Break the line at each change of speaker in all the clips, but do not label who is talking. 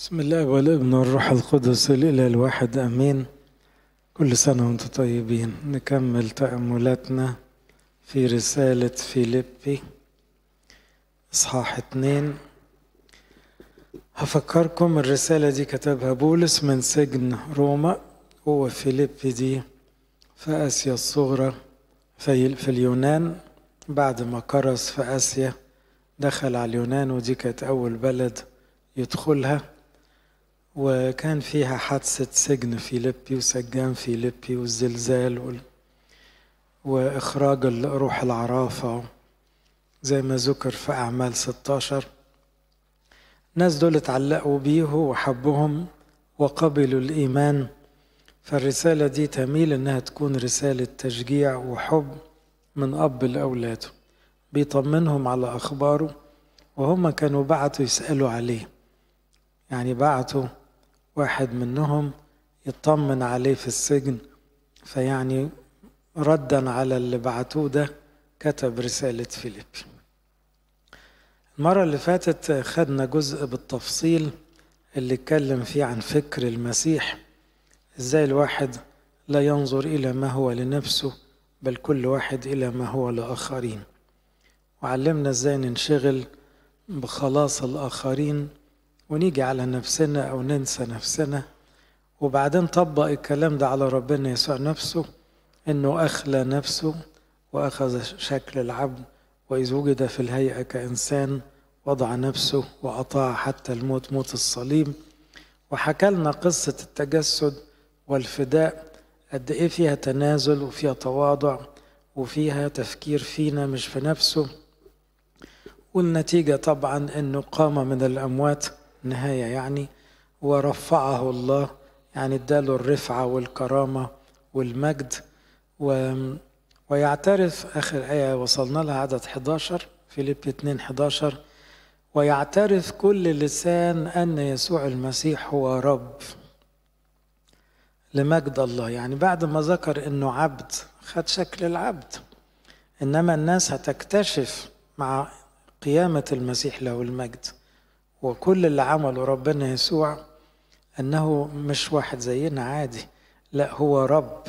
بسم الله والابن والروح القدس الإله الواحد أمين كل سنة وانتم طيبين نكمل تأملاتنا في رسالة فيليبي إصحاح اتنين هفكركم الرسالة دي كتبها بولس من سجن روما هو فيليبي دي في آسيا الصغرى في اليونان بعد ما كرس في آسيا دخل على اليونان ودي كانت أول بلد يدخلها وكان فيها حادثة سجن فيليبي وسجان فيليبي والزلزال وال... وإخراج روح العرافة زي ما ذكر في أعمال 16 الناس دول اتعلقوا بيه وحبهم وقبلوا الإيمان فالرسالة دي تميل إنها تكون رسالة تشجيع وحب من أب لأولاده بيطمنهم على أخباره وهم كانوا بعتوا يسألوا عليه يعني بعتوا واحد منهم يطمن عليه في السجن فيعني ردا على اللي بعتوه ده كتب رسالة فيليب المرة اللي فاتت خدنا جزء بالتفصيل اللي اتكلم فيه عن فكر المسيح ازاي الواحد لا ينظر إلى ما هو لنفسه بل كل واحد إلى ما هو لآخرين وعلمنا ازاي ننشغل بخلاص الآخرين ونيجي على نفسنا أو ننسى نفسنا وبعدين طبق الكلام ده على ربنا يسوع نفسه إنه أخلى نفسه وأخذ شكل العبد وإذ وجد في الهيئة كإنسان وضع نفسه وأطاع حتى الموت موت الصليب وحكى لنا قصة التجسد والفداء قد إيه فيها تنازل وفيها تواضع وفيها تفكير فينا مش في نفسه والنتيجة طبعا أنه قام من الأموات نهايه يعني ورفعه الله يعني اداله الرفعة والكرامة والمجد و ويعترف آخر آية وصلنا لها عدد 11 فيليب 2 11 ويعترف كل لسان أن يسوع المسيح هو رب لمجد الله يعني بعد ما ذكر أنه عبد خد شكل العبد إنما الناس هتكتشف مع قيامة المسيح له المجد وكل اللي عمله ربنا يسوع أنه مش واحد زينا عادي لا هو رب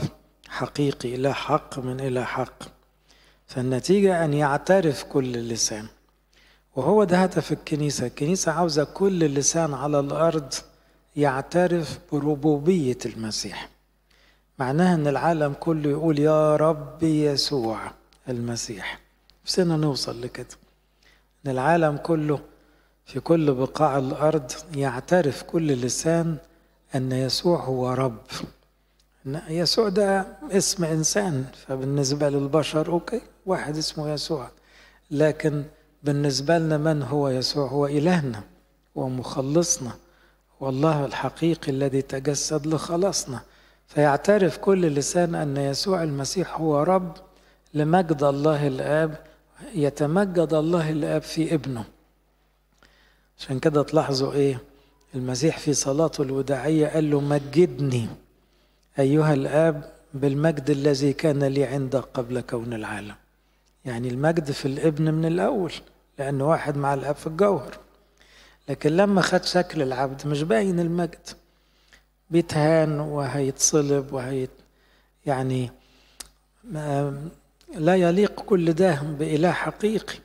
حقيقي لا حق من إلى حق فالنتيجة أن يعترف كل اللسان وهو ده هدف الكنيسة الكنيسة عاوزة كل لسان على الأرض يعترف بربوبية المسيح معناها أن العالم كله يقول يا رب يسوع المسيح نفسنا نوصل لكده أن العالم كله في كل بقاع الأرض يعترف كل لسان أن يسوع هو رب أن يسوع ده اسم إنسان فبالنسبة للبشر أوكي واحد اسمه يسوع لكن بالنسبة لنا من هو يسوع هو إلهنا ومخلصنا والله الحقيقي الذي تجسد لخلاصنا فيعترف كل لسان أن يسوع المسيح هو رب لمجد الله الآب يتمجد الله الآب في ابنه عشان كده تلاحظوا ايه المسيح في صلاته الوداعية قال له مجدني أيها الآب بالمجد الذي كان لي عندك قبل كون العالم يعني المجد في الابن من الأول لأنه واحد مع الآب في الجوهر لكن لما خد شكل العبد مش باين المجد بيتهان وهيتصلب وهيت يعني لا يليق كل ده بإله حقيقي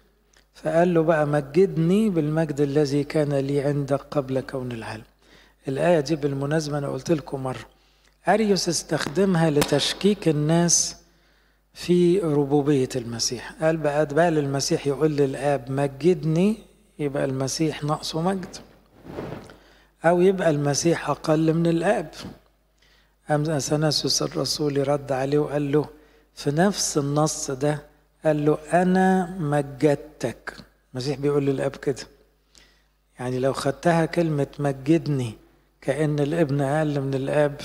فقال له بقى مجدني بالمجد الذي كان لي عندك قبل كون العالم الآية دي بالمناسبة أنا قلت لكم مرة أريوس استخدمها لتشكيك الناس في ربوبية المسيح قال بقى بقى للمسيح يقول للآب مجدني يبقى المسيح ناقصه مجد أو يبقى المسيح أقل من الآب أم أثناسيوس الرسول رد عليه وقال له في نفس النص ده قال له أنا مجدتك المسيح بيقول للأب كده يعني لو خدتها كلمة مجدني كأن الابن أقل من الأب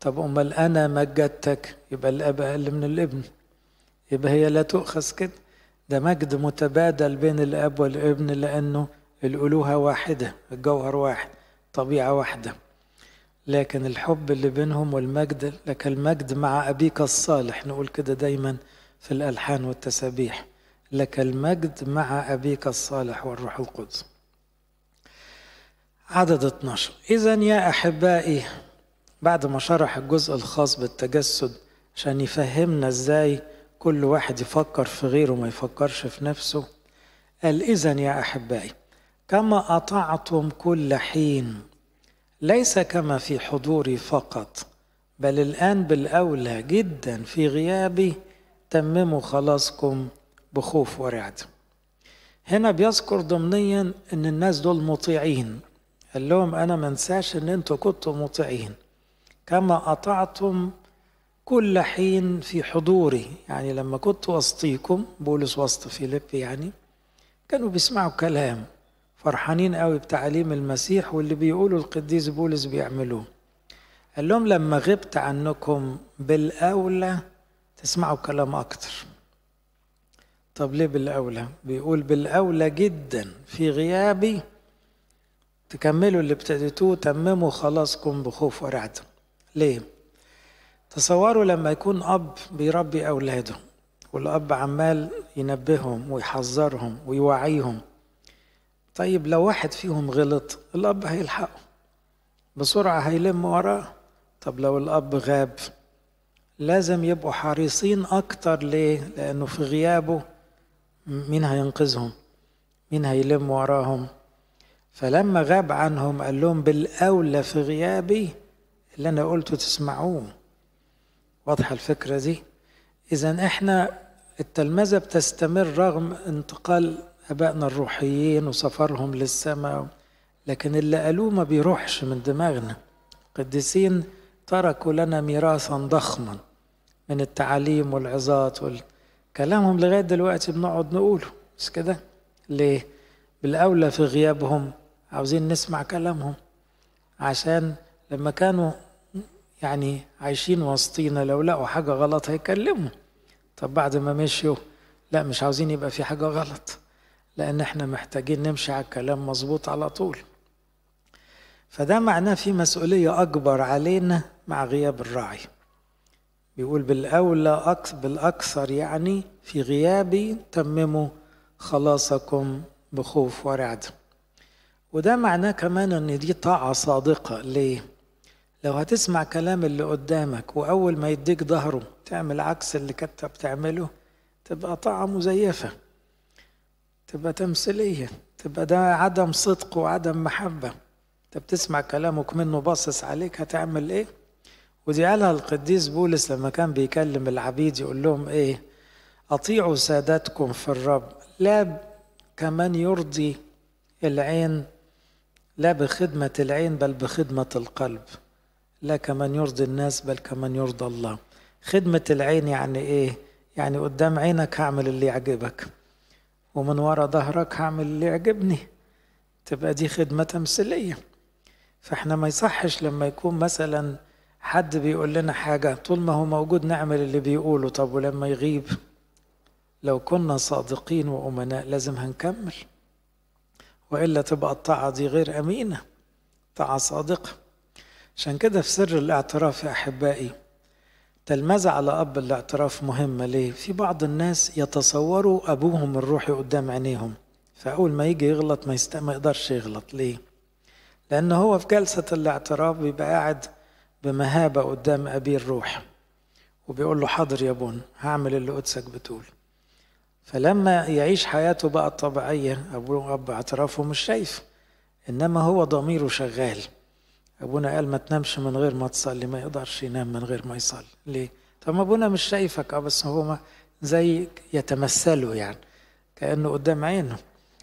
طب أمال أنا مجدتك يبقى الأب أقل من الابن يبقى هي لا تؤخذ كده ده مجد متبادل بين الأب والابن لأنه الألوهة واحدة الجوهر واحد طبيعة واحدة لكن الحب اللي بينهم والمجد لك المجد مع أبيك الصالح نقول كده دايما في الألحان والتسابيح لك المجد مع أبيك الصالح والروح القدس عدد 12 إذا يا أحبائي بعد ما شرح الجزء الخاص بالتجسد عشان يفهمنا إزاي كل واحد يفكر في غيره ما يفكرش في نفسه قال إذا يا أحبائي كما أطعتم كل حين ليس كما في حضوري فقط بل الآن بالأولى جدا في غيابي تمموا خلاصكم بخوف ورعد هنا بيذكر ضمنيا ان الناس دول مطيعين قال لهم انا ما انساش ان انتوا كنتوا مطيعين كما اطعتم كل حين في حضوري يعني لما كنت وسطيكم بولس وسط فيليب يعني كانوا بيسمعوا كلام فرحانين قوي بتعليم المسيح واللي بيقولوا القديس بولس بيعملوه قال لهم لما غبت عنكم بالأولى اسمعوا كلام أكتر طب ليه بالأولى؟ بيقول بالأولى جدا في غيابي تكملوا اللي ابتديتوه تمموا خلاصكم بخوف ورعدة ليه؟ تصوروا لما يكون أب بيربي أولاده والأب عمال ينبههم ويحذرهم ويوعيهم طيب لو واحد فيهم غلط الأب هيلحقه بسرعة هيلم وراه طب لو الأب غاب لازم يبقوا حريصين أكتر ليه؟ لأنه في غيابه مين هينقذهم؟ مين هيلم وراهم؟ فلما غاب عنهم قال لهم بالأولى في غيابي اللي أنا قلته تسمعوه واضحة الفكرة دي؟ إذا إحنا التلمذة بتستمر رغم انتقال أبائنا الروحيين وسفرهم للسماء لكن اللي قالوه ما بيروحش من دماغنا القديسين تركوا لنا ميراثا ضخما من التعاليم والعظات وكلامهم لغاية دلوقتي بنقعد نقوله مش كده ليه بالأولى في غيابهم عاوزين نسمع كلامهم عشان لما كانوا يعني عايشين وسطينا لو لقوا حاجة غلط هيكلموا طب بعد ما مشوا لا مش عاوزين يبقى في حاجة غلط لأن احنا محتاجين نمشي على الكلام مظبوط على طول فده معناه في مسؤولية أكبر علينا مع غياب الراعي بيقول بالأولى بالأكثر يعني في غيابي تمموا خلاصكم بخوف ورعد وده معناه كمان ان دي طاعة صادقة ليه لو هتسمع كلام اللي قدامك وأول ما يديك ظهره تعمل عكس اللي كتب بتعمله تبقى طاعة مزيفة تبقى تمثيلية تبقى ده عدم صدق وعدم محبة انت بتسمع كلامك منه باصص عليك هتعمل ايه ودي قالها القديس بولس لما كان بيكلم العبيد يقول لهم ايه اطيعوا سادتكم في الرب لا كمن يرضي العين لا بخدمة العين بل بخدمة القلب لا كمن يرضي الناس بل كمن يرضى الله خدمة العين يعني ايه يعني قدام عينك هعمل اللي يعجبك ومن ورا ظهرك هعمل اللي يعجبني تبقى دي خدمة تمثيلية فاحنا ما يصحش لما يكون مثلا حد بيقول لنا حاجة طول ما هو موجود نعمل اللي بيقوله طب ولما يغيب لو كنا صادقين وأمناء لازم هنكمل وإلا تبقى الطاعة دي غير أمينة طاعة صادقة عشان كده في سر الاعتراف يا أحبائي تلمذة على أب الاعتراف مهمة ليه؟ في بعض الناس يتصوروا أبوهم الروحي قدام عينيهم فأول ما يجي يغلط ما, يست... ما يقدرش يغلط ليه؟ لأن هو في جلسة الاعتراف بيبقى قاعد بمهابة قدام أبيه الروح وبيقول له حاضر يا بون هعمل اللي قدسك بتقول فلما يعيش حياته بقى الطبيعية أبوه أب اعترافه مش شايف إنما هو ضميره شغال أبونا قال ما تنامش من غير ما تصلي ما يقدرش ينام من غير ما يصلي ليه؟ طب ما أبونا مش شايفك أه بس هو زي يتمثله يعني كأنه قدام عينه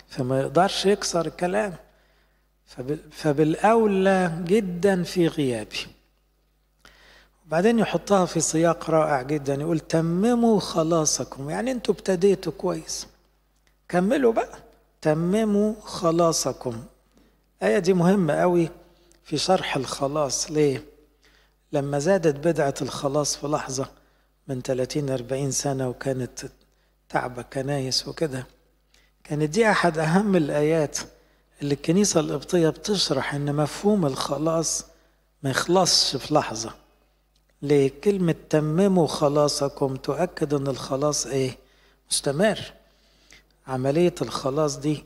فما يقدرش يكسر الكلام فبالأولى جدا في غيابي بعدين يحطها في سياق رائع جدا يقول تمموا خلاصكم يعني انتوا ابتديتوا كويس كملوا بقى تمموا خلاصكم الآية دي مهمة قوي في شرح الخلاص ليه؟ لما زادت بدعة الخلاص في لحظة من 30 40 سنة وكانت تعبة كنايس وكده كانت دي أحد أهم الآيات اللي الكنيسة القبطية بتشرح إن مفهوم الخلاص ما يخلصش في لحظة لكلمة تمموا خلاصكم تؤكد أن الخلاص إيه؟ مستمر عملية الخلاص دي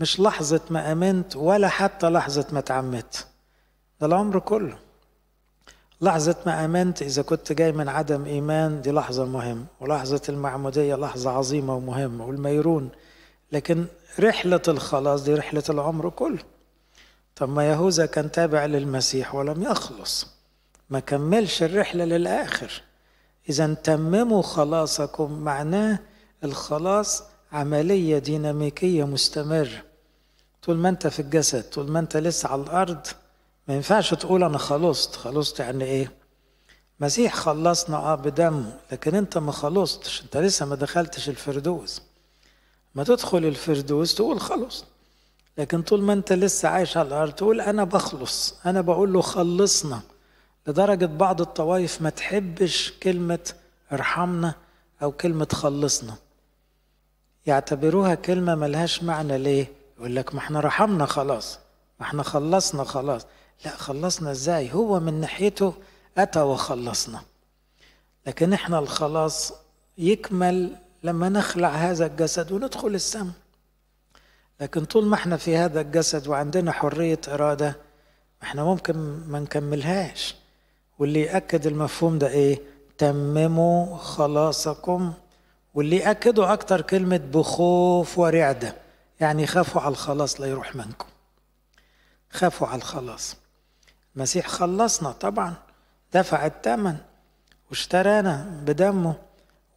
مش لحظة ما آمنت ولا حتى لحظة ما تعمت ده العمر كله لحظة ما آمنت إذا كنت جاي من عدم إيمان دي لحظة مهمة ولحظة المعمودية لحظة عظيمة ومهمة والميرون لكن رحلة الخلاص دي رحلة العمر كله طب ما يهوذا كان تابع للمسيح ولم يخلص ما كملش الرحلة للآخر إذا تمموا خلاصكم معناه الخلاص عملية ديناميكية مستمرة طول ما أنت في الجسد طول ما أنت لسه على الأرض ما ينفعش تقول أنا خلصت خلصت يعني إيه مسيح خلصنا اه بدمه لكن انت ما خلصتش انت لسه ما دخلتش الفردوس ما تدخل الفردوس تقول خلص لكن طول ما انت لسه عايش على الارض تقول انا بخلص انا بقول له خلصنا لدرجة بعض الطوائف ما تحبش كلمة ارحمنا أو كلمة خلصنا يعتبروها كلمة ملهاش معنى ليه يقول لك ما احنا رحمنا خلاص ما احنا خلصنا خلاص لا خلصنا ازاي هو من ناحيته أتى وخلصنا لكن احنا الخلاص يكمل لما نخلع هذا الجسد وندخل السماء لكن طول ما احنا في هذا الجسد وعندنا حرية إرادة احنا ممكن ما نكملهاش واللي يأكد المفهوم ده إيه؟ تمموا خلاصكم واللي أكدوا أكتر كلمة بخوف ورعدة يعني خافوا على الخلاص لا يروح منكم خافوا على الخلاص المسيح خلصنا طبعا دفع الثمن واشترانا بدمه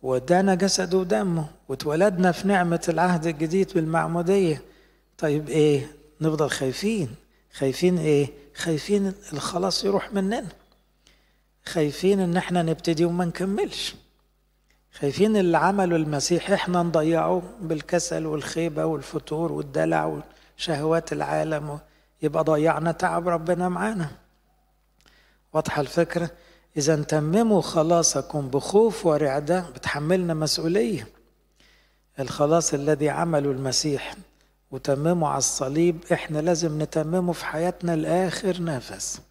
ودانا جسده ودمه واتولدنا في نعمة العهد الجديد بالمعمودية طيب ايه نفضل خايفين خايفين ايه خايفين الخلاص يروح مننا خايفين ان احنا نبتدي وما نكملش خايفين اللي عمله المسيح احنا نضيعه بالكسل والخيبة والفتور والدلع وشهوات العالم يبقى ضيعنا تعب ربنا معانا واضحة الفكرة إذا تمموا خلاصكم بخوف ورعدة بتحملنا مسؤولية الخلاص الذي عمله المسيح وتممه على الصليب احنا لازم نتممه في حياتنا لآخر نفس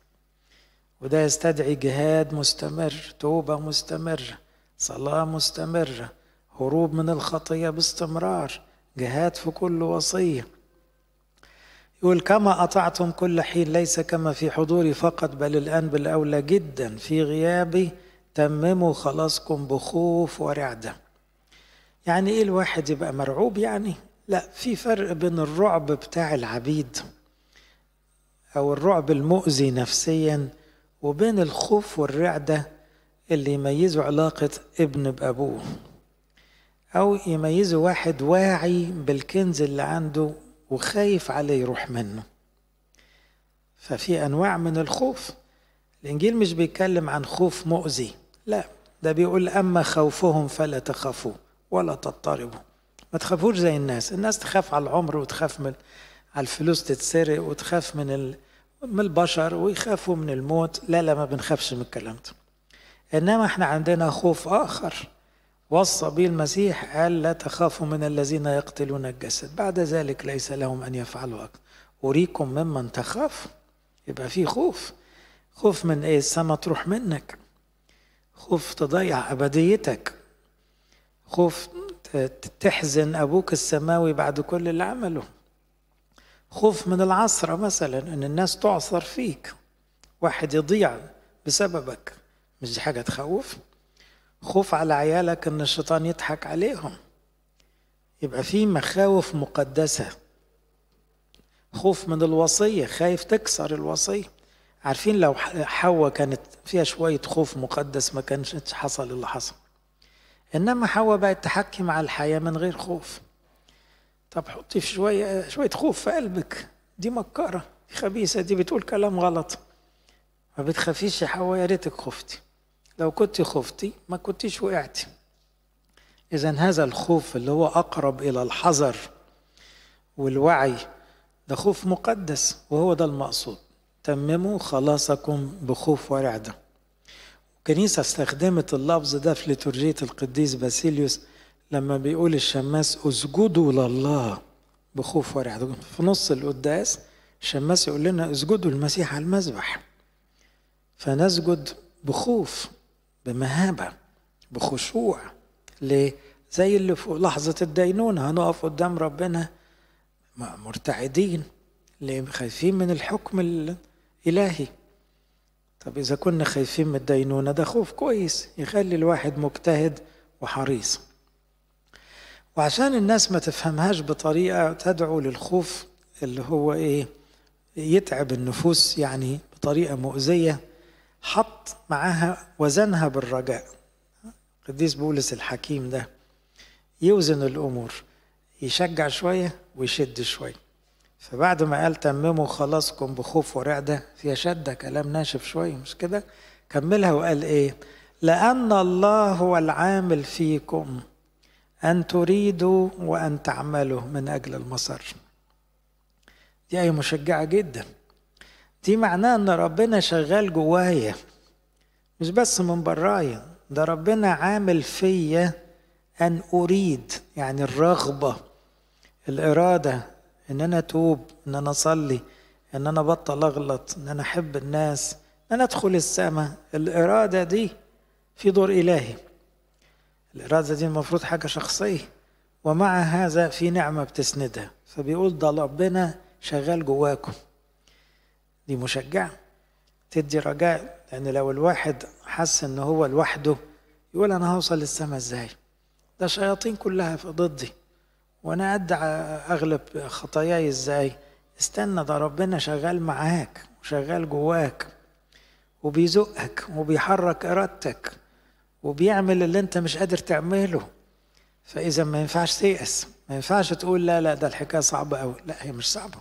وده يستدعي جهاد مستمر توبة مستمرة صلاة مستمرة هروب من الخطية باستمرار جهاد في كل وصية يقول كما أطعتم كل حين ليس كما في حضوري فقط بل الآن بالأولى جدا في غيابي تمموا خلاصكم بخوف ورعدة يعني إيه الواحد يبقى مرعوب يعني لا في فرق بين الرعب بتاع العبيد أو الرعب المؤذي نفسيا وبين الخوف والرعدة اللي يميزوا علاقة ابن بأبوه أو يميزوا واحد واعي بالكنز اللي عنده وخايف عليه يروح منه ففي أنواع من الخوف الإنجيل مش بيتكلم عن خوف مؤذي لا ده بيقول أما خوفهم فلا تخافوا ولا تضطربوا ما تخافوش زي الناس الناس تخاف على العمر وتخاف من على الفلوس تتسرق وتخاف من ال... من البشر ويخافوا من الموت لا لا ما بنخافش من الكلام ده إنما احنا عندنا خوف آخر وصى به المسيح قال لا تخافوا من الذين يقتلون الجسد بعد ذلك ليس لهم أن يفعلوا أكثر أريكم ممن تخاف يبقى في خوف خوف من إيه السما تروح منك خوف تضيع أبديتك خوف تحزن أبوك السماوي بعد كل اللي عمله خوف من العصرة مثلا أن الناس تعصر فيك واحد يضيع بسببك مش دي حاجة تخوف خوف على عيالك أن الشيطان يضحك عليهم يبقى في مخاوف مقدسة خوف من الوصية خايف تكسر الوصية عارفين لو حواء كانت فيها شوية خوف مقدس ما كانش حصل اللي حصل إنما حواء بقت تحكي مع الحياة من غير خوف طب حطي في شويه شويه خوف في قلبك دي مكاره دي خبيثه دي بتقول كلام غلط ما بتخافيش يا حواء يا ريتك خفتي لو كنت خفتي ما كنتيش وقعتي اذا هذا الخوف اللي هو اقرب الى الحذر والوعي ده خوف مقدس وهو ده المقصود تمموا خلاصكم بخوف ورعده الكنيسة استخدمت اللفظ ده في لتورجية القديس باسيليوس لما بيقول الشماس اسجدوا لله بخوف ورع في نص القداس الشماس يقول لنا اسجدوا المسيح على المذبح فنسجد بخوف بمهابة بخشوع ليه؟ زي اللي في لحظة الدينون هنقف قدام ربنا مرتعدين ليه خايفين من الحكم الإلهي طب إذا كنا خايفين من الدينونة ده خوف كويس يخلي الواحد مجتهد وحريص وعشان الناس ما تفهمهاش بطريقة تدعو للخوف اللي هو إيه يتعب النفوس يعني بطريقة مؤذية حط معاها وزنها بالرجاء قديس بولس الحكيم ده يوزن الأمور يشجع شوية ويشد شوية فبعد ما قال تمموا خلاصكم بخوف ورعدة فيها شدة كلام ناشف شوية مش كده كملها وقال إيه لأن الله هو العامل فيكم أن تريدوا وأن تعملوا من أجل المصر دي آية مشجعة جدا دي معناه أن ربنا شغال جوايا مش بس من برايا ده ربنا عامل فيا أن أريد يعني الرغبة الإرادة إن أنا أتوب إن أنا أصلي إن أنا أبطل أغلط إن أنا أحب الناس إن أنا أدخل السماء الإرادة دي في دور إلهي الإرادة دي المفروض حاجة شخصية ومع هذا في نعمة بتسندها فبيقول ده ربنا شغال جواكم دي مشجعة تدي رجاء لأن لو الواحد حس إن هو لوحده يقول أنا هوصل للسماء إزاي ده الشياطين كلها في ضدي وأنا أدعى أغلب خطاياي إزاي استنى ده ربنا شغال معاك وشغال جواك وبيزقك وبيحرك إرادتك وبيعمل اللي انت مش قادر تعمله فاذا ما ينفعش تيأس ما ينفعش تقول لا لا ده الحكايه صعبه قوي لا هي مش صعبه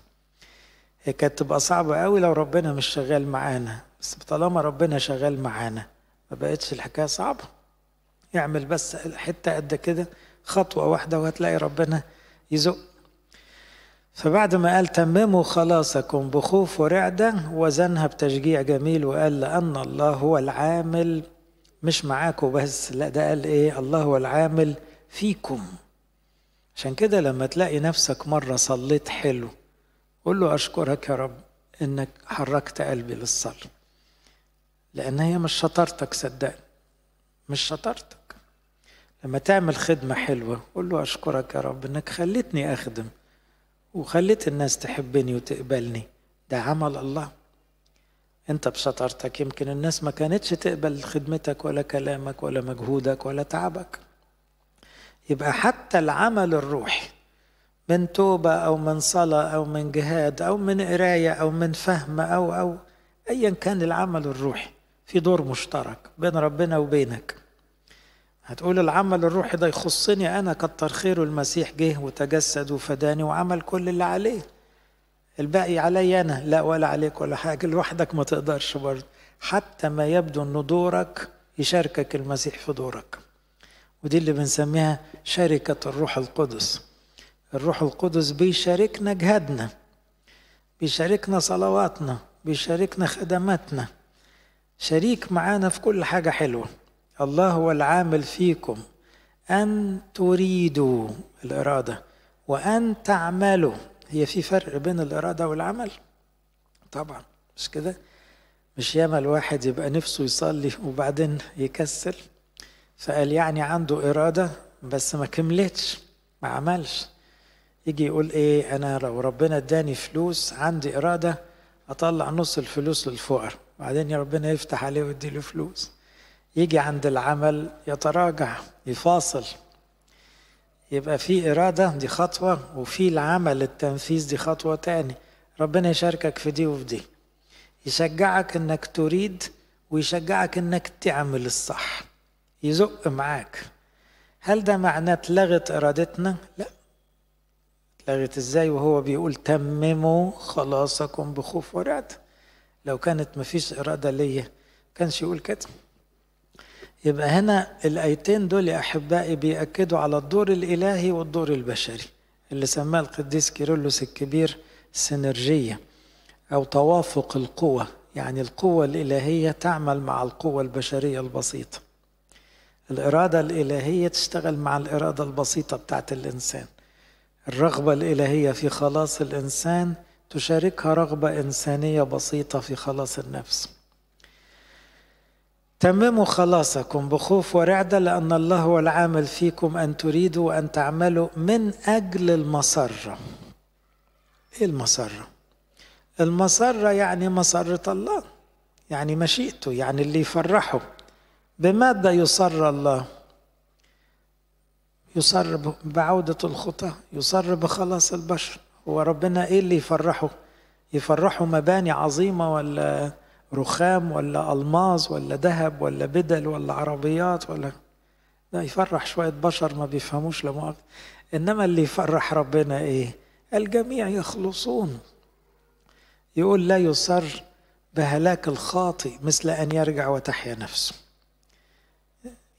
هي كانت تبقى صعبه قوي لو ربنا مش شغال معانا بس طالما ربنا شغال معانا ما بقتش الحكايه صعبه يعمل بس حته قد كده خطوه واحده وهتلاقي ربنا يزق فبعد ما قال تمموا خلاصكم بخوف ورعدة وزنها بتشجيع جميل وقال لأن الله هو العامل مش معاكم بس لا ده قال ايه الله هو العامل فيكم عشان كده لما تلاقي نفسك مرة صليت حلو قول له أشكرك يا رب إنك حركت قلبي للصلاة لأن هي مش شطارتك صدقني مش شطارتك لما تعمل خدمة حلوة قول له أشكرك يا رب إنك خليتني أخدم وخليت الناس تحبني وتقبلني ده عمل الله انت بشطارتك يمكن الناس ما كانتش تقبل خدمتك ولا كلامك ولا مجهودك ولا تعبك يبقى حتى العمل الروحي من توبة أو من صلاة أو من جهاد أو من قراية أو من فهم أو أو أيا كان العمل الروحي في دور مشترك بين ربنا وبينك هتقول العمل الروحي ده يخصني أنا كتر خيره المسيح جه وتجسد وفداني وعمل كل اللي عليه الباقي علي أنا لا ولا عليك ولا حاجة لوحدك ما تقدرش برضه حتى ما يبدو أن دورك يشاركك المسيح في دورك ودي اللي بنسميها شركة الروح القدس الروح القدس بيشاركنا جهادنا بيشاركنا صلواتنا بيشاركنا خدماتنا شريك معانا في كل حاجة حلوة الله هو العامل فيكم أن تريدوا الإرادة وأن تعملوا هي في فرق بين الإرادة والعمل طبعا مش كده مش ياما الواحد يبقى نفسه يصلي وبعدين يكسل فقال يعني عنده إرادة بس ما كملتش ما عملش يجي يقول ايه انا لو ربنا اداني فلوس عندي اراده اطلع نص الفلوس للفقر بعدين يا ربنا يفتح عليه ويديله فلوس يجي عند العمل يتراجع يفاصل يبقى في إرادة دي خطوة وفي العمل التنفيذ دي خطوة تاني ربنا يشاركك في دي وفي دي يشجعك انك تريد ويشجعك انك تعمل الصح يزق معاك هل ده معناه اتلغت ارادتنا لا اتلغت ازاي وهو بيقول تمموا خلاصكم بخوف ورعد لو كانت مفيش اراده ليا كانش يقول كده يبقى هنا الآيتين دول يا أحبائي بيأكدوا على الدور الإلهي والدور البشري اللي سماه القديس كيرلس الكبير سينرجية أو توافق القوى يعني القوة الإلهية تعمل مع القوة البشرية البسيطة الإرادة الإلهية تشتغل مع الإرادة البسيطة بتاعت الإنسان الرغبة الإلهية في خلاص الإنسان تشاركها رغبة إنسانية بسيطة في خلاص النفس تمموا خلاصكم بخوف ورعدة لأن الله هو العامل فيكم أن تريدوا أن تعملوا من أجل المسرة إيه المسرة؟ المسرة يعني مسرة الله يعني مشيئته يعني اللي يفرحه بماذا يسر الله؟ يسر بعودة الخطى يسر بخلاص البشر هو ربنا إيه اللي يفرحه؟ يفرحه مباني عظيمة ولا رخام ولا ألماظ ولا ذهب ولا بدل ولا عربيات ولا لا يفرح شوية بشر ما بيفهموش لمؤاخذة إنما اللي يفرح ربنا إيه؟ الجميع يخلصون يقول لا يصر بهلاك الخاطئ مثل أن يرجع وتحيا نفسه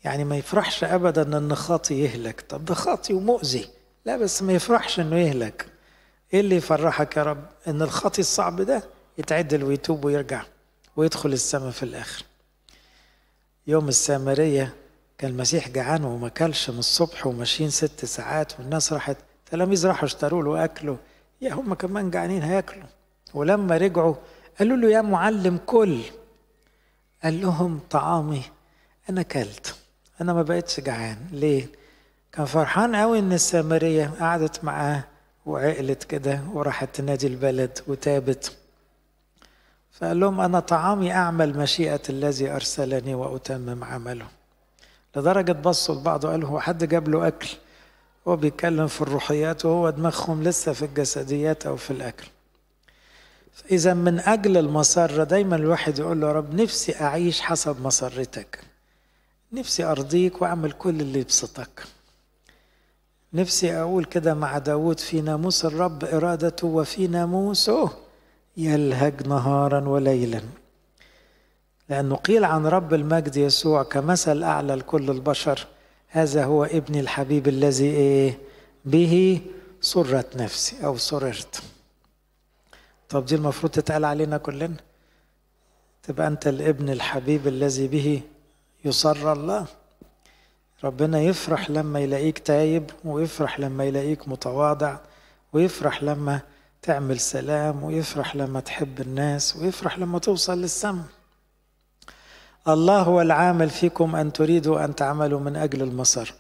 يعني ما يفرحش أبدا أن خاطي يهلك طب ده خاطي ومؤذي لا بس ما يفرحش أنه يهلك إيه اللي يفرحك يا رب أن الخاطي الصعب ده يتعدل ويتوب ويرجع ويدخل السماء في الآخر يوم السامرية كان المسيح جعان وما كلش من الصبح وماشيين ست ساعات والناس راحت تلاميذ راحوا اشتروا له أكله يا هم كمان جعانين هياكلوا ولما رجعوا قالوا له يا معلم كل قال لهم طعامي أنا كلت أنا ما بقتش جعان ليه؟ كان فرحان قوي إن السامرية قعدت معاه وعقلت كده وراحت تنادي البلد وتابت فقال لهم أنا طعامي أعمل مشيئة الذي أرسلني وأتمم عمله لدرجة بصوا لبعض وقالوا هو حد جاب له أكل هو بيتكلم في الروحيات وهو دماغهم لسه في الجسديات أو في الأكل إذا من أجل المسرة دايما الواحد يقول له يا رب نفسي أعيش حسب مسرتك نفسي أرضيك وأعمل كل اللي يبسطك نفسي أقول كده مع داود في ناموس الرب إرادته وفي ناموسه يلهج نهارا وليلا لأنه قيل عن رب المجد يسوع كمثل أعلى لكل البشر هذا هو ابني الحبيب الذي إيه به سرت نفسي أو سررت طب دي المفروض تتقال علينا كلنا تبقى أنت الابن الحبيب الذي به يسر الله ربنا يفرح لما يلاقيك تايب ويفرح لما يلاقيك متواضع ويفرح لما تعمل سلام ويفرح لما تحب الناس ويفرح لما توصل للسماء الله هو العامل فيكم أن تريدوا أن تعملوا من أجل المسار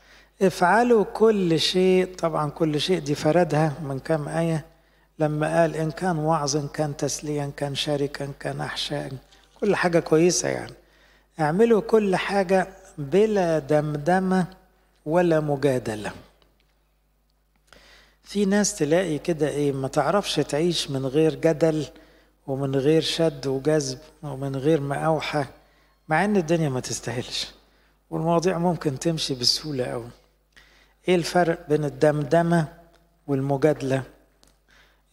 افعلوا كل شيء طبعا كل شيء دي فردها من كم آية لما قال إن كان وعظ إن كان تسليا كان شاركا كان أحشاء كل حاجة كويسة يعني اعملوا كل حاجة بلا دمدمة ولا مجادلة في ناس تلاقي كده ايه ما تعرفش تعيش من غير جدل ومن غير شد وجذب ومن غير مقاوحة مع ان الدنيا ما تستاهلش والمواضيع ممكن تمشي بسهولة أوي ايه الفرق بين الدمدمة والمجادلة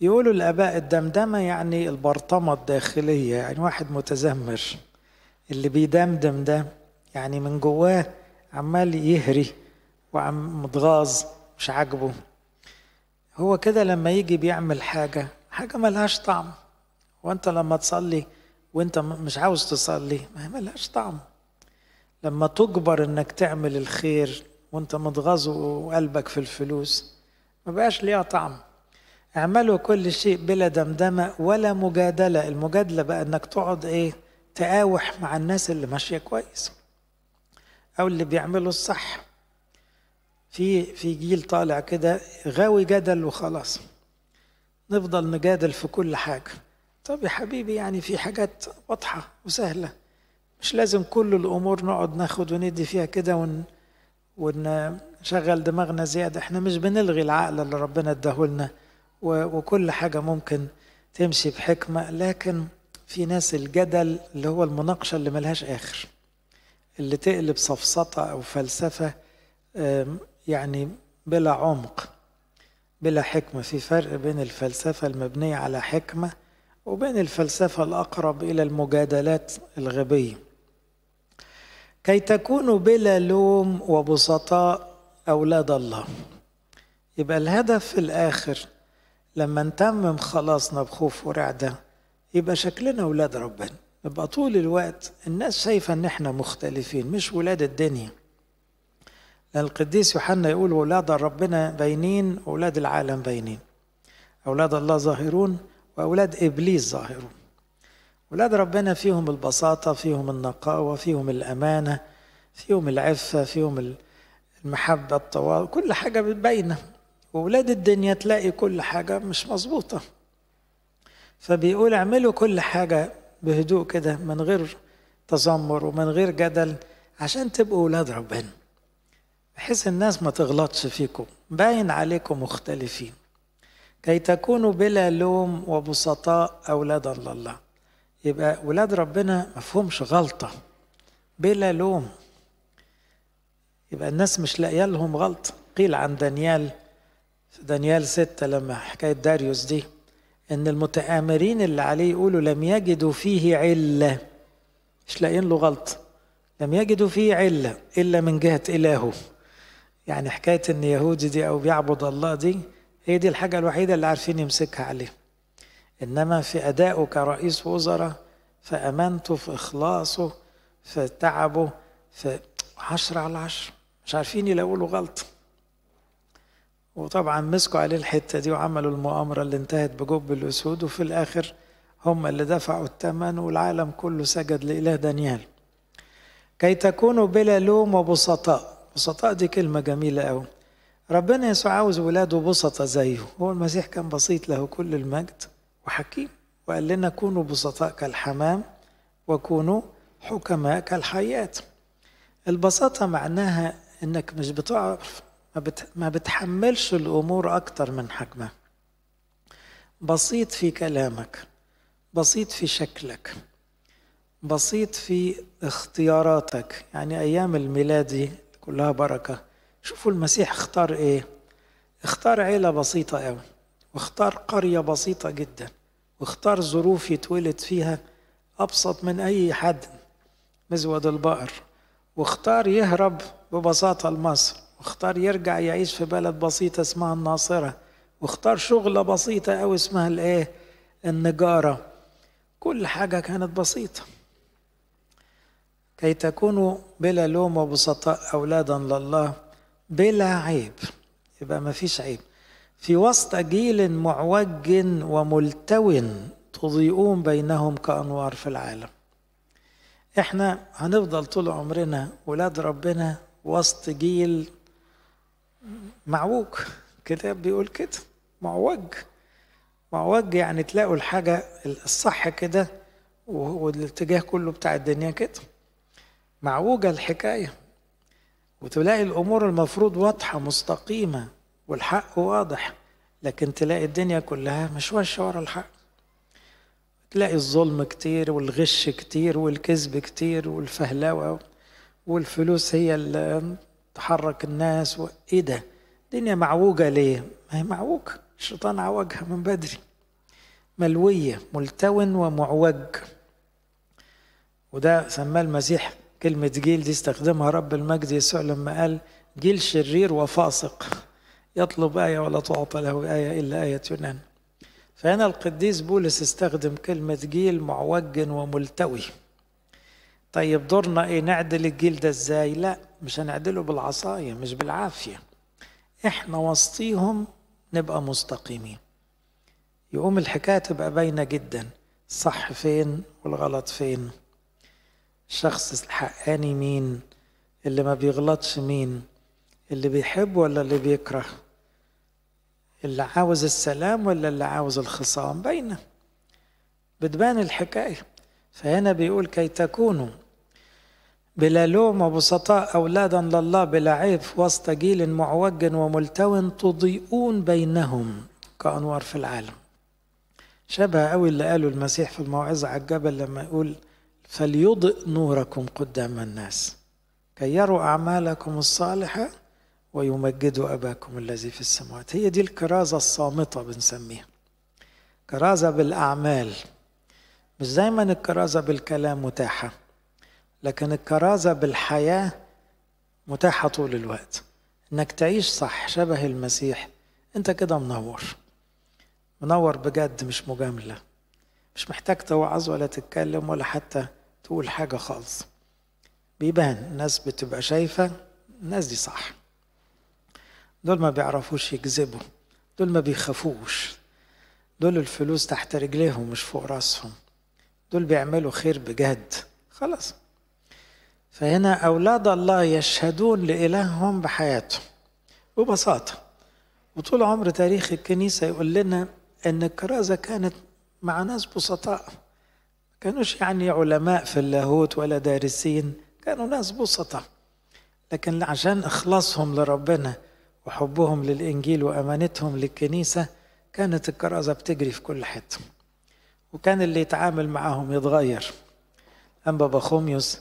يقولوا الآباء الدمدمة يعني البرطمة الداخلية يعني واحد متذمر اللي بيدمدم ده يعني من جواه عمال يهري وعم متغاظ مش عاجبه هو كده لما يجي بيعمل حاجة حاجة ملهاش طعم وانت لما تصلي وانت مش عاوز تصلي ما هي ملهاش طعم لما تجبر انك تعمل الخير وانت متغاظ وقلبك في الفلوس ما بقاش ليها طعم اعملوا كل شيء بلا دمدمة ولا مجادلة المجادلة بقى انك تقعد ايه تقاوح مع الناس اللي ماشية كويس او اللي بيعملوا الصح في في جيل طالع كده غاوي جدل وخلاص نفضل نجادل في كل حاجه طب يا حبيبي يعني في حاجات واضحه وسهله مش لازم كل الامور نقعد ناخد وندي فيها كده ون ونشغل دماغنا زياده احنا مش بنلغي العقل اللي ربنا اداهولنا وكل حاجه ممكن تمشي بحكمه لكن في ناس الجدل اللي هو المناقشه اللي ملهاش اخر اللي تقلب سفسطه او فلسفه يعني بلا عمق بلا حكمة في فرق بين الفلسفة المبنية على حكمة وبين الفلسفة الأقرب إلى المجادلات الغبية كي تكونوا بلا لوم وبسطاء أولاد الله يبقى الهدف في الآخر لما نتمم خلاصنا بخوف ورعدة يبقى شكلنا أولاد ربنا يبقى طول الوقت الناس شايفة إن إحنا مختلفين مش ولاد الدنيا القديس يوحنا يقول أولاد ربنا باينين أولاد العالم باينين أولاد الله ظاهرون وأولاد إبليس ظاهرون أولاد ربنا فيهم البساطة فيهم النقاوة فيهم الأمانة فيهم العفة فيهم المحبة الطوال كل حاجة باينة وأولاد الدنيا تلاقي كل حاجة مش مظبوطة فبيقول اعملوا كل حاجة بهدوء كده من غير تذمر ومن غير جدل عشان تبقوا أولاد ربنا بحيث الناس ما تغلطش فيكم باين عليكم مختلفين كي تكونوا بلا لوم وبسطاء أولاد الله يبقى ولاد ربنا مفهومش غلطة بلا لوم يبقى الناس مش لاقيه لهم غلطة قيل عن دانيال دانيال ستة لما حكاية داريوس دي إن المتآمرين اللي عليه يقولوا لم يجدوا فيه علة مش لاقيين له غلط لم يجدوا فيه علة إلا من جهة إلهه يعني حكاية إن يهودي دي أو بيعبد الله دي هي دي الحاجة الوحيدة اللي عارفين يمسكها عليه إنما في أدائه كرئيس وزراء في أمانته في إخلاصه في تعبه في عشرة على عشرة مش عارفين يلاقوا له غلطة وطبعا مسكوا عليه الحتة دي وعملوا المؤامرة اللي انتهت بجب الأسود وفي الآخر هم اللي دفعوا الثمن والعالم كله سجد لإله دانيال كي تكونوا بلا لوم وبسطاء بسطاء دي كلمة جميلة أوي ربنا يسوع عاوز ولاده بسطة زيه هو المسيح كان بسيط له كل المجد وحكيم وقال لنا كونوا بسطاء كالحمام وكونوا حكماء كالحياة البساطة معناها انك مش بتعرف ما بتحملش الامور اكتر من حجمها بسيط في كلامك بسيط في شكلك بسيط في اختياراتك يعني ايام الميلادي كلها بركة شوفوا المسيح اختار ايه اختار عيلة بسيطة قوي واختار قرية بسيطة جدا واختار ظروف يتولد فيها أبسط من أي حد مزود البقر واختار يهرب ببساطة لمصر واختار يرجع يعيش في بلد بسيطة اسمها الناصرة واختار شغلة بسيطة أو اسمها الايه النجارة كل حاجة كانت بسيطة كي تكونوا بلا لوم وبسطاء أولادا لله بلا عيب يبقى ما فيش عيب في وسط جيل معوج وملتو تضيئون بينهم كأنوار في العالم احنا هنفضل طول عمرنا ولاد ربنا وسط جيل معوج الكتاب بيقول كده معوج معوج يعني تلاقوا الحاجة الصح كده والاتجاه كله بتاع الدنيا كده معوجة الحكاية وتلاقي الأمور المفروض واضحة مستقيمة والحق واضح لكن تلاقي الدنيا كلها مش ماشية ورا الحق تلاقي الظلم كتير والغش كتير والكذب كتير والفهلوة والفلوس هي اللي تحرك الناس وإيه ده؟ الدنيا معوجة ليه؟ ما هي معوجة الشيطان عوجها من بدري ملوية ملتون ومعوج وده سماه المسيح كلمة جيل دي استخدمها رب المجد يسوع لما قال جيل شرير وفاسق يطلب آية ولا تعطى له آية إلا آية يونان فهنا القديس بولس استخدم كلمة جيل معوج وملتوي طيب دورنا ايه نعدل الجيل ده ازاي لا مش هنعدله بالعصاية مش بالعافية احنا وسطيهم نبقى مستقيمين يقوم الحكاية تبقى باينة جدا الصح فين والغلط فين الشخص الحقاني مين اللي ما بيغلطش مين اللي بيحب ولا اللي بيكره اللي عاوز السلام ولا اللي عاوز الخصام باينه بتبان الحكايه فهنا بيقول كي تكونوا بلا لوم وبسطاء أولادا لله بلا عيب وسط جيل معوج وملتو تضيئون بينهم كأنوار في العالم شبه أوي اللي قاله المسيح في الموعظة على الجبل لما يقول فليضئ نوركم قدام الناس كي يروا أعمالكم الصالحة ويمجدوا أباكم الذي في السماوات هي دي الكرازة الصامتة بنسميها كرازة بالأعمال مش دايما الكرازة بالكلام متاحة لكن الكرازة بالحياة متاحة طول الوقت انك تعيش صح شبه المسيح انت كده منور منور بجد مش مجاملة مش محتاج توعظ ولا تتكلم ولا حتى تقول حاجة خالص بيبان الناس بتبقى شايفة الناس دي صح دول ما بيعرفوش يكذبوا دول ما بيخافوش دول الفلوس تحت رجليهم مش فوق راسهم دول بيعملوا خير بجد خلاص فهنا أولاد الله يشهدون لإلههم بحياتهم ببساطة وطول عمر تاريخ الكنيسة يقول لنا أن الكرازة كانت مع ناس بسطاء كانوش يعني علماء في اللاهوت ولا دارسين كانوا ناس بسطة لكن عشان إخلاصهم لربنا وحبهم للإنجيل وأمانتهم للكنيسة كانت الكرازة بتجري في كل حتة وكان اللي يتعامل معاهم يتغير أنبا بخوميوس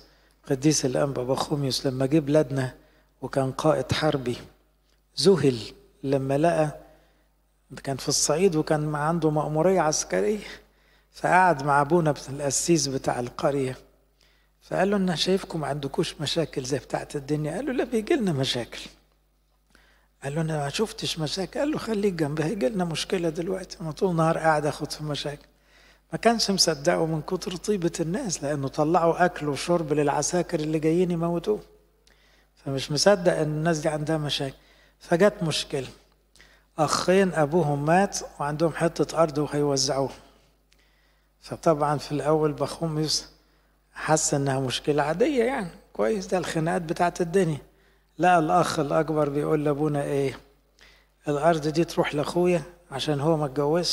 قديس الأنبا بخوميوس لما جه بلادنا وكان قائد حربي ذهل لما لقى كان في الصعيد وكان عنده مأمورية عسكرية فقعد مع ابونا القسيس بتاع القريه فقال له انا شايفكم ما عندكوش مشاكل زي بتاعت الدنيا قال له لا بيجي لنا مشاكل قال له انا ما شفتش مشاكل قال له خليك جنبي هيجي لنا مشكله دلوقتي انا طول النهار قاعد اخد في مشاكل ما كانش مصدقه من كتر طيبه الناس لانه طلعوا اكل وشرب للعساكر اللي جايين يموتوه فمش مصدق ان الناس دي عندها مشاكل فجت مشكله اخين ابوهم مات وعندهم حته ارض وهيوزعوها فطبعا في الأول بخمس حاسة إنها مشكلة عادية يعني كويس ده الخناقات بتاعت الدنيا لا الأخ الأكبر بيقول لأبونا إيه الأرض دي تروح لأخويا عشان هو ما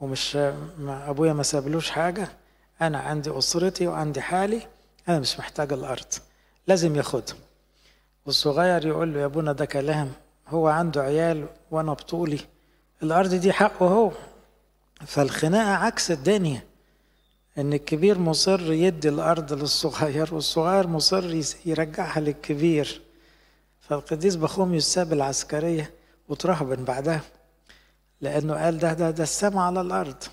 ومش ما أبويا ما سابلوش حاجة أنا عندي أسرتي وعندي حالي أنا مش محتاج الأرض لازم ياخدها والصغير يقول له يا أبونا ده كلام هو عنده عيال وأنا بطولي الأرض دي حقه هو فالخناقة عكس الدنيا إن الكبير مصر يدي الأرض للصغير والصغير مصر يرجعها للكبير فالقديس بخوميو ساب العسكرية وترهبن بعدها لأنه قال ده ده ده السماء على الأرض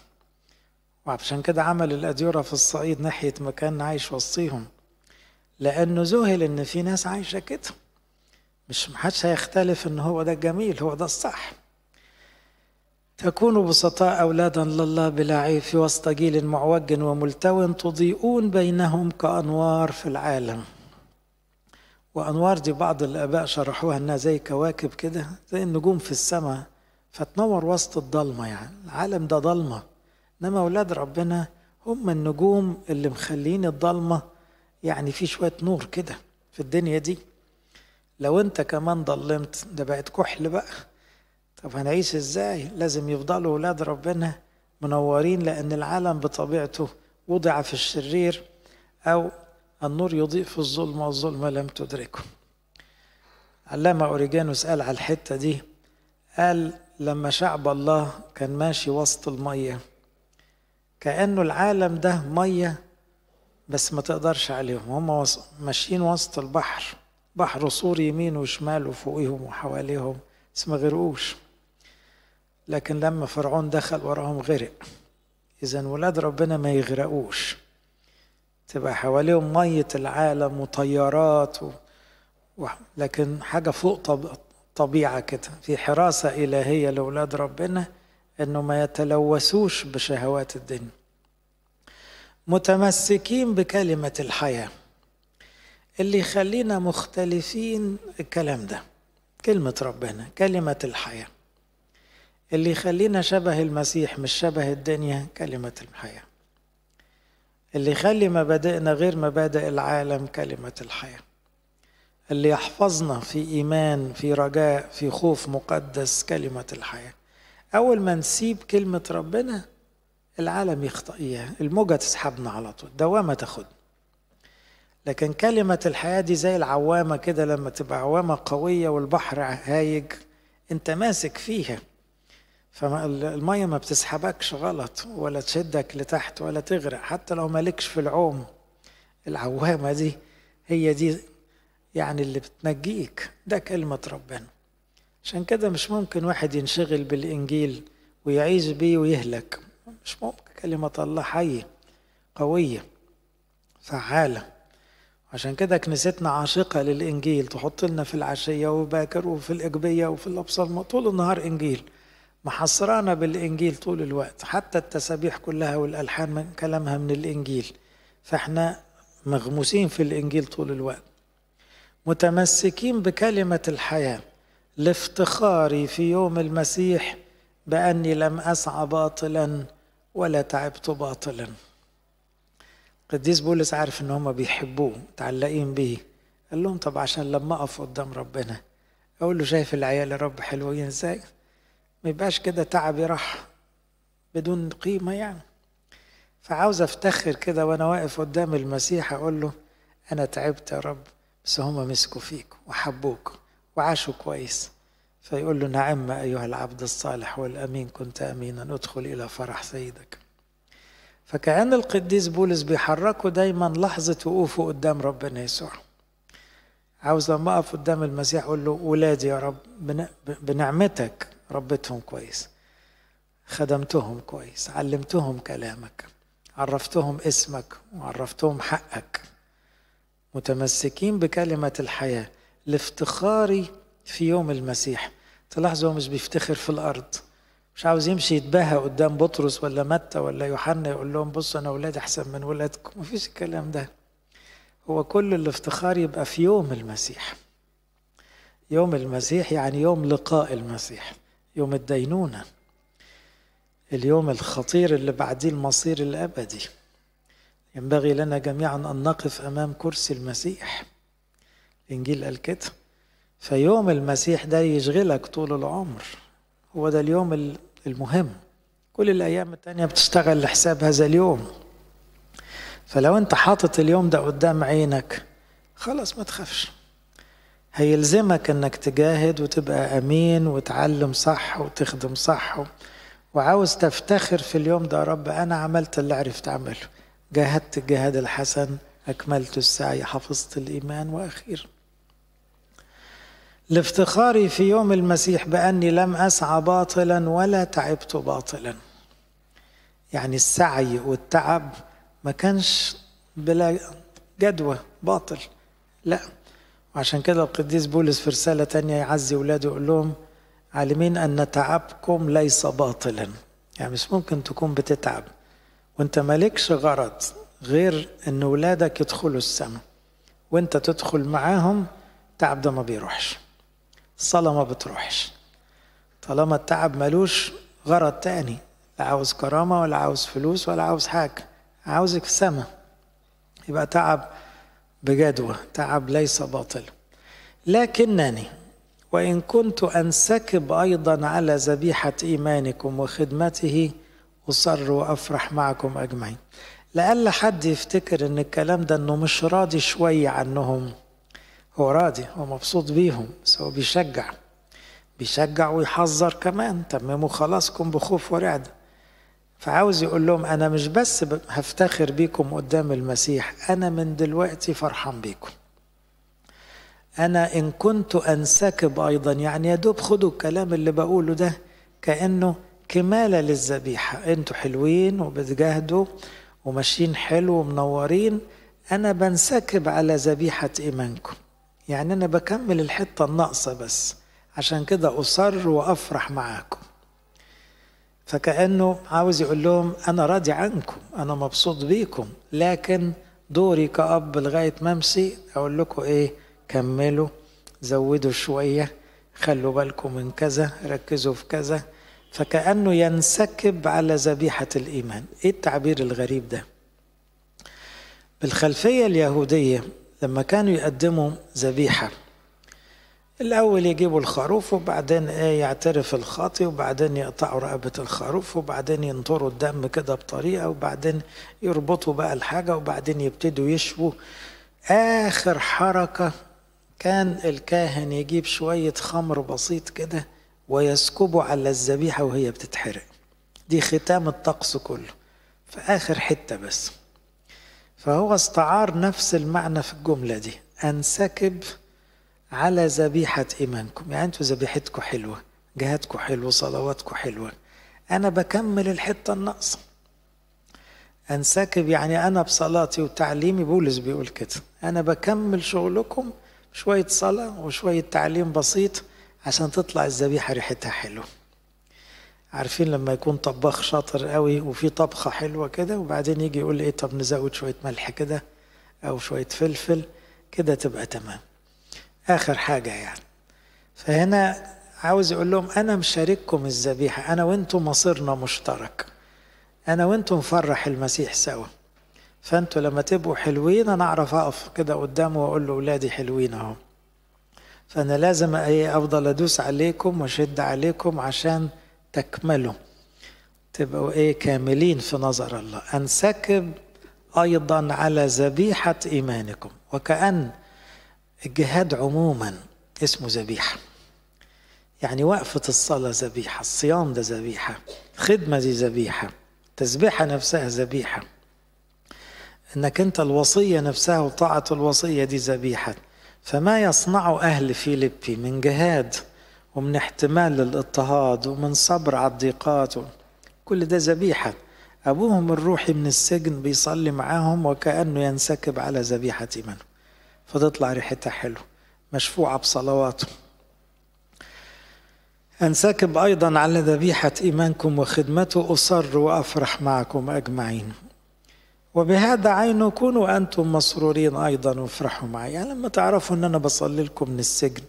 وعشان كده عمل الأديرة في الصعيد ناحية مكان عايش وسطيهم لأنه ذهل إن في ناس عايشة كده مش محدش هيختلف إن هو ده الجميل هو ده الصح تكونوا بسطاء أولادا لله بلا عيب في وسط جيل معوج وملتو تضيئون بينهم كأنوار في العالم وأنوار دي بعض الآباء شرحوها إنها زي كواكب كده زي النجوم في السماء فتنور وسط الضلمة يعني العالم ده ضلمة إنما أولاد ربنا هم النجوم اللي مخلين الضلمة يعني في شوية نور كده في الدنيا دي لو أنت كمان ضلمت ده بقت كحل بقى طب هنعيش ازاي لازم يفضلوا ولاد ربنا منورين لان العالم بطبيعته وضع في الشرير او النور يضيء في الظلمة والظلمة لم تدركه علامة أوريجانوس قال على الحتة دي قال لما شعب الله كان ماشي وسط المية كأنه العالم ده مية بس ما تقدرش عليهم هم ماشيين وسط البحر بحر صور يمين وشمال وفوقيهم وحواليهم بس ما غرقوش لكن لما فرعون دخل وراهم غرق إذا ولاد ربنا ما يغرقوش تبقى حواليهم مية العالم وطيارات و... و... لكن حاجة فوق طب... طبيعة كده في حراسة إلهية لأولاد ربنا إنه ما يتلوثوش بشهوات الدنيا متمسكين بكلمة الحياة اللي يخلينا مختلفين الكلام ده كلمة ربنا كلمة الحياة اللي يخلينا شبه المسيح مش شبه الدنيا كلمة الحياة اللي يخلي مبادئنا غير مبادئ العالم كلمة الحياة اللي يحفظنا في إيمان في رجاء في خوف مقدس كلمة الحياة أول ما نسيب كلمة ربنا العالم يخطئ إياها الموجة تسحبنا على طول دوامة تاخدنا لكن كلمة الحياة دي زي العوامة كده لما تبقى عوامة قوية والبحر هايج انت ماسك فيها فالمية ما بتسحبكش غلط ولا تشدك لتحت ولا تغرق حتى لو مالكش في العوم العوامة دي هي دي يعني اللي بتنجيك ده كلمة ربنا عشان كده مش ممكن واحد ينشغل بالإنجيل ويعيش بيه ويهلك مش ممكن كلمة الله حية قوية فعالة عشان كده كنيستنا عاشقة للإنجيل تحط لنا في العشية وباكر وفي الاجبيه وفي الأبصار طول النهار إنجيل محصرانا بالإنجيل طول الوقت حتى التسابيح كلها والألحان من كلامها من الإنجيل فإحنا مغموسين في الإنجيل طول الوقت متمسكين بكلمة الحياة لافتخاري في يوم المسيح بأني لم أسعى باطلا ولا تعبت باطلا قديس بولس عارف ان هم بيحبوه متعلقين به قال لهم طب عشان لما اقف قدام ربنا اقول له شايف العيال يا رب حلوين ازاي ما يبقاش كده تعبي راح بدون قيمة يعني فعاوز افتخر كده وانا واقف قدام المسيح اقول له انا تعبت يا رب بس هما مسكوا فيك وحبوك وعاشوا كويس فيقول له نعم ايها العبد الصالح والامين كنت امينا ادخل الى فرح سيدك فكأن القديس بولس بيحركه دايما لحظة وقوفه قدام ربنا يسوع عاوز لما اقف قدام المسيح اقول له ولادي يا رب بنعمتك ربيتهم كويس خدمتهم كويس علمتهم كلامك عرفتهم اسمك وعرفتهم حقك متمسكين بكلمة الحياة لافتخاري في يوم المسيح تلاحظوا هو مش بيفتخر في الأرض مش عاوز يمشي يتباهى قدام بطرس ولا متى ولا يوحنا يقول لهم بصوا أنا أولاد أحسن من ولادكم مفيش الكلام ده هو كل الافتخار يبقى في يوم المسيح يوم المسيح يعني يوم لقاء المسيح يوم الدينونة اليوم الخطير اللي بعديه المصير الأبدي ينبغي لنا جميعا أن نقف أمام كرسي المسيح الإنجيل قال كده فيوم المسيح ده يشغلك طول العمر هو ده اليوم المهم كل الأيام التانية بتشتغل لحساب هذا اليوم فلو أنت حاطط اليوم ده قدام عينك خلاص ما تخافش هيلزمك انك تجاهد وتبقى امين وتعلم صح وتخدم صح وعاوز تفتخر في اليوم ده يا رب انا عملت اللي عرفت اعمله جاهدت الجهاد الحسن اكملت السعي حفظت الايمان واخيرا لافتخاري في يوم المسيح باني لم اسعى باطلا ولا تعبت باطلا يعني السعي والتعب ما كانش بلا جدوى باطل لا عشان كده القديس بولس في رسالة تانية يعزي ولاده يقول لهم عالمين أن تعبكم ليس باطلا يعني مش ممكن تكون بتتعب وانت مالكش غرض غير ان ولادك يدخلوا السماء وانت تدخل معاهم التعب ده ما بيروحش الصلاة ما بتروحش طالما التعب ملوش غرض تاني لا عاوز كرامة ولا عاوز فلوس ولا عاوز حاجة عاوزك في السماء يبقى تعب بجدوى تعب ليس باطلا لكنني وإن كنت أنسكب أيضا على ذبيحة إيمانكم وخدمته أصر وأفرح معكم أجمعين لألا حد يفتكر إن الكلام ده إنه مش راضي شوية عنهم هو راضي هو مبسوط بيهم بس هو بيشجع بيشجع ويحذر كمان تمموا خلاصكم بخوف ورعده فعاوز يقول لهم أنا مش بس هفتخر بيكم قدام المسيح أنا من دلوقتي فرحان بيكم أنا إن كنت أنسكب أيضا يعني يا دوب خدوا الكلام اللي بقوله ده كأنه كمالة للذبيحة أنتوا حلوين وبتجاهدوا وماشيين حلو ومنورين أنا بنسكب على ذبيحة إيمانكم يعني أنا بكمل الحتة الناقصة بس عشان كده أصر وأفرح معاكم فكأنه عاوز يقول لهم أنا راضي عنكم أنا مبسوط بيكم لكن دوري كأب لغاية ما أمسي أقول لكم إيه كملوا زودوا شوية خلوا بالكم من كذا ركزوا في كذا فكأنه ينسكب على ذبيحة الإيمان إيه التعبير الغريب ده بالخلفية اليهودية لما كانوا يقدموا ذبيحة الأول يجيبوا الخروف وبعدين إيه، يعترف الخاطي وبعدين يقطعوا رقبة الخروف وبعدين ينطروا الدم كده بطريقة وبعدين يربطوا بقى الحاجة وبعدين يبتدوا يشووا آخر حركة كان الكاهن يجيب شوية خمر بسيط كده ويسكبوا على الذبيحة وهي بتتحرق دي ختام الطقس كله في آخر حتة بس فهو استعار نفس المعنى في الجملة دي أنسكب على ذبيحة إيمانكم يعني أنتوا ذبيحتكم حلوة جهاتكم حلوة صلواتكم حلوة أنا بكمل الحتة الناقصة أنسكب يعني أنا بصلاتي وتعليمي بولس بيقول كده أنا بكمل شغلكم شوية صلاة وشوية تعليم بسيط عشان تطلع الذبيحة ريحتها حلوة عارفين لما يكون طباخ شاطر قوي وفي طبخة حلوة كده وبعدين يجي يقول إيه طب نزود شوية ملح كده أو شوية فلفل كده تبقى تمام آخر حاجة يعني فهنا عاوز يقول لهم أنا مشارككم الذبيحة أنا وأنتم مصيرنا مشترك أنا وأنتم نفرح المسيح سوا فأنتوا لما تبقوا حلوين أنا أعرف أقف كده قدامه وأقول له أولادي حلوين أهو فأنا لازم إيه أفضل أدوس عليكم وأشد عليكم عشان تكملوا تبقوا إيه كاملين في نظر الله أنسكب أيضا على ذبيحة إيمانكم وكأن الجهاد عموما اسمه ذبيحة يعني وقفة الصلاة ذبيحة الصيام ده ذبيحة الخدمة دي ذبيحة تسبيحة نفسها ذبيحة انك انت الوصية نفسها وطاعة الوصية دي ذبيحة فما يصنع أهل فيليبي من جهاد ومن احتمال للاضطهاد ومن صبر على الضيقات كل ده ذبيحة أبوهم الروحي من السجن بيصلي معاهم وكأنه ينسكب على ذبيحة منهم فتطلع ريحتها حلو مشفوعة بصلواته أنسكب أيضا على ذبيحة إيمانكم وخدمته أصر وأفرح معكم أجمعين وبهذا عينه كونوا أنتم مسرورين أيضا وافرحوا معي يعني لما تعرفوا أن أنا بصلي لكم من السجن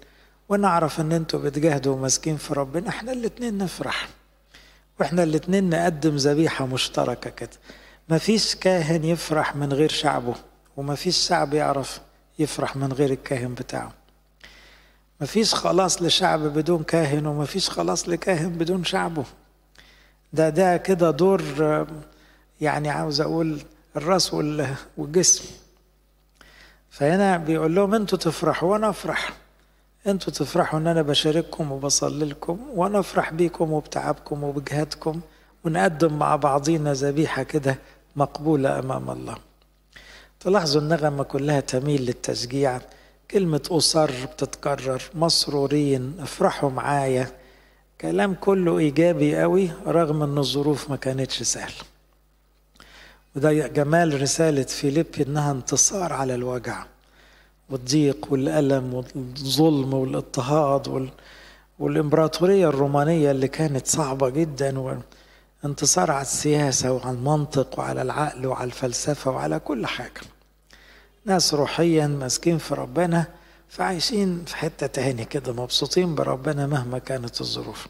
ونعرف أن أنتم بتجاهدوا وماسكين في ربنا إحنا الاتنين نفرح وإحنا الاتنين نقدم ذبيحة مشتركة كده مفيش كاهن يفرح من غير شعبه ومفيش شعب يعرف يفرح من غير الكاهن بتاعه مفيش خلاص لشعب بدون كاهن ومفيش خلاص لكاهن بدون شعبه ده ده كده دور يعني عاوز اقول الراس والجسم فهنا بيقول لهم انتوا تفرحوا وانا افرح انتوا تفرحوا ان انا بشارككم وبصلي لكم وانا افرح بيكم وبتعبكم وبجهادكم ونقدم مع بعضينا ذبيحه كده مقبوله امام الله تلاحظوا النغمة كلها تميل للتشجيع كلمة أصر بتتكرر مسرورين افرحوا معايا كلام كله إيجابي قوي رغم أن الظروف ما كانتش سهلة وده جمال رسالة فيليب إنها انتصار على الوجع والضيق والألم والظلم والاضطهاد وال... والإمبراطورية الرومانية اللي كانت صعبة جدا وانتصار على السياسة وعلى المنطق وعلى العقل وعلى الفلسفة وعلى كل حاجة ناس روحيا ماسكين في ربنا فعايشين في حتة تاني كده مبسوطين بربنا مهما كانت الظروف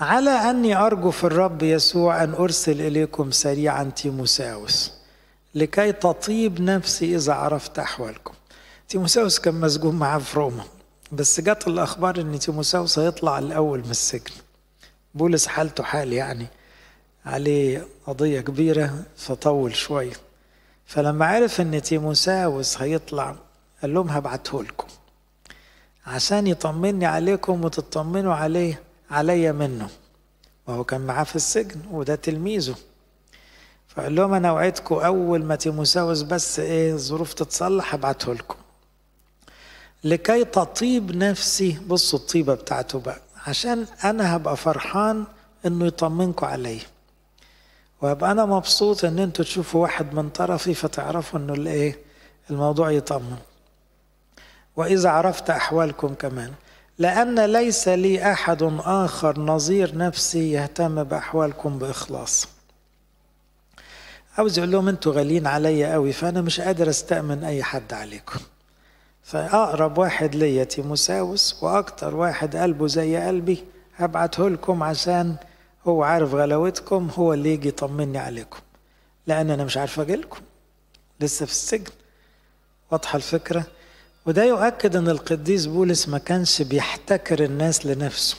على أني أرجو في الرب يسوع أن أرسل إليكم سريعا تيموساوس لكي تطيب نفسي إذا عرفت أحوالكم تيموساوس كان مسجون معاه في روما بس جت الأخبار أن تيموساوس هيطلع الأول من السجن بولس حالته حال يعني عليه قضية كبيرة فطول شوية فلما عرف ان تيموساوس هيطلع قال لهم هبعته لكم عشان يطمني عليكم وتطمنوا عليه عليا منه وهو كان معاه في السجن وده تلميذه فقال لهم انا اوعدكم اول ما تيموساوس بس ايه الظروف تتصلح هبعته لكم لكي تطيب نفسي بصوا الطيبه بتاعته بقى عشان انا هبقى فرحان انه يطمنكم عليا وابقى انا مبسوط ان انتوا تشوفوا واحد من طرفي فتعرفوا انه الايه الموضوع يطمن واذا عرفت احوالكم كمان لان ليس لي احد اخر نظير نفسي يهتم باحوالكم باخلاص عاوز يقول لهم انتوا غاليين عليا قوي فانا مش قادر استامن اي حد عليكم فاقرب واحد ليا تيموساوس واكتر واحد قلبه زي قلبي هبعته لكم عشان هو عارف غلاوتكم هو اللي يجي يطمني عليكم لأن أنا مش عارف أجيلكم لسه في السجن واضحة الفكرة وده يؤكد أن القديس بولس ما كانش بيحتكر الناس لنفسه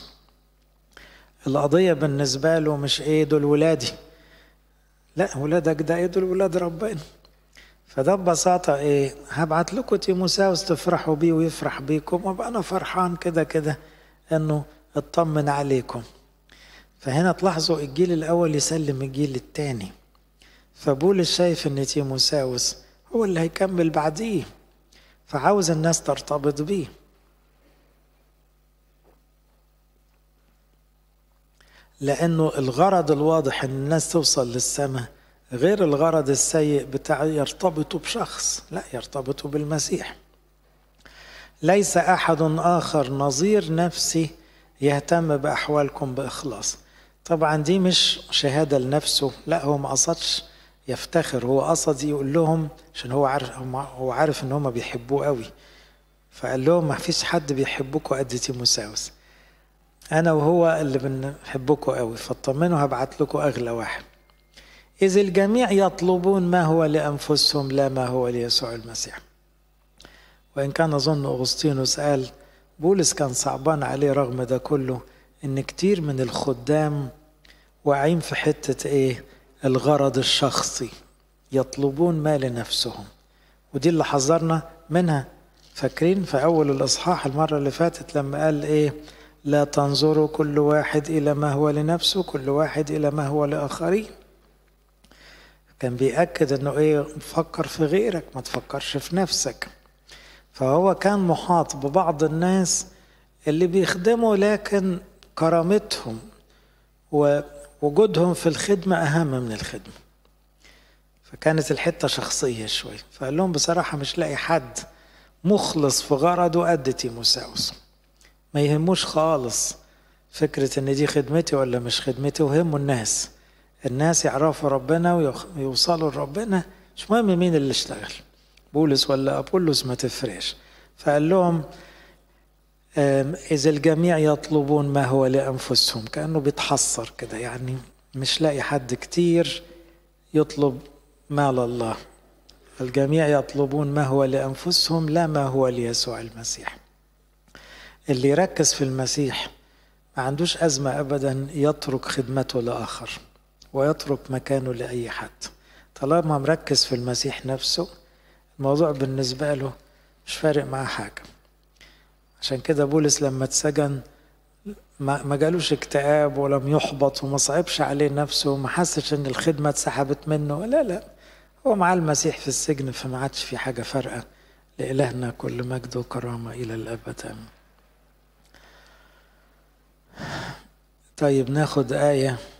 القضية بالنسبة له مش إيه دول ولادي لا ولادك ده إيه دول ولاد ربنا فده ببساطة إيه هبعت لكم تيموساوس تفرحوا بيه ويفرح بيكم وأبقى أنا فرحان كده كده إنه اطمن عليكم فهنا تلاحظوا الجيل الأول يسلم الجيل الثاني فبولس شايف إن تيموساوس هو اللي هيكمل بعديه فعاوز الناس ترتبط بيه لأنه الغرض الواضح إن الناس توصل للسماء غير الغرض السيء بتاع يرتبطوا بشخص لا يرتبطوا بالمسيح ليس أحد آخر نظير نفسي يهتم بأحوالكم بإخلاص طبعا دي مش شهادة لنفسه لا هو ما قصدش يفتخر هو قصد يقول لهم عشان هو عارف هو عارف ان هم بيحبوه قوي فقال لهم ما فيش حد بيحبكم قد تيموساوس انا وهو اللي بنحبكم قوي فاطمنوا هبعت لكم اغلى واحد اذ الجميع يطلبون ما هو لانفسهم لا ما هو ليسوع المسيح وان كان اظن اغسطينوس قال بولس كان صعبان عليه رغم ده كله ان كتير من الخدام واعين في حته ايه الغرض الشخصي يطلبون ما لنفسهم ودي اللي حذرنا منها فاكرين في اول الاصحاح المره اللي فاتت لما قال ايه لا تنظروا كل واحد الى ما هو لنفسه كل واحد الى ما هو لاخرين كان بيأكد انه ايه فكر في غيرك ما تفكرش في نفسك فهو كان محاط ببعض الناس اللي بيخدموا لكن كرامتهم ووجودهم في الخدمة أهم من الخدمة فكانت الحتة شخصية شوية فقال لهم بصراحة مش لاقي حد مخلص في غرضه قد تيموساوس ما يهموش خالص فكرة إن دي خدمتي ولا مش خدمتي وهموا الناس الناس يعرفوا ربنا ويوصلوا لربنا مش مهم مين اللي اشتغل بولس ولا أبولس ما تفرقش فقال لهم إذا الجميع يطلبون ما هو لأنفسهم كأنه بيتحصر كده يعني مش لاقي حد كتير يطلب مال الله الجميع يطلبون ما هو لأنفسهم لا ما هو ليسوع المسيح اللي يركز في المسيح ما عندوش أزمة أبدا يترك خدمته لآخر ويترك مكانه لأي حد طالما مركز في المسيح نفسه الموضوع بالنسبة له مش فارق معاه حاجة عشان كده بولس لما اتسجن ما جالوش اكتئاب ولم يحبط وما صعبش عليه نفسه وما حسش ان الخدمه اتسحبت منه لا لا هو معاه المسيح في السجن فما عادش في حاجه فارقه لإلهنا كل مجد وكرامه الى الابد امين طيب ناخد ايه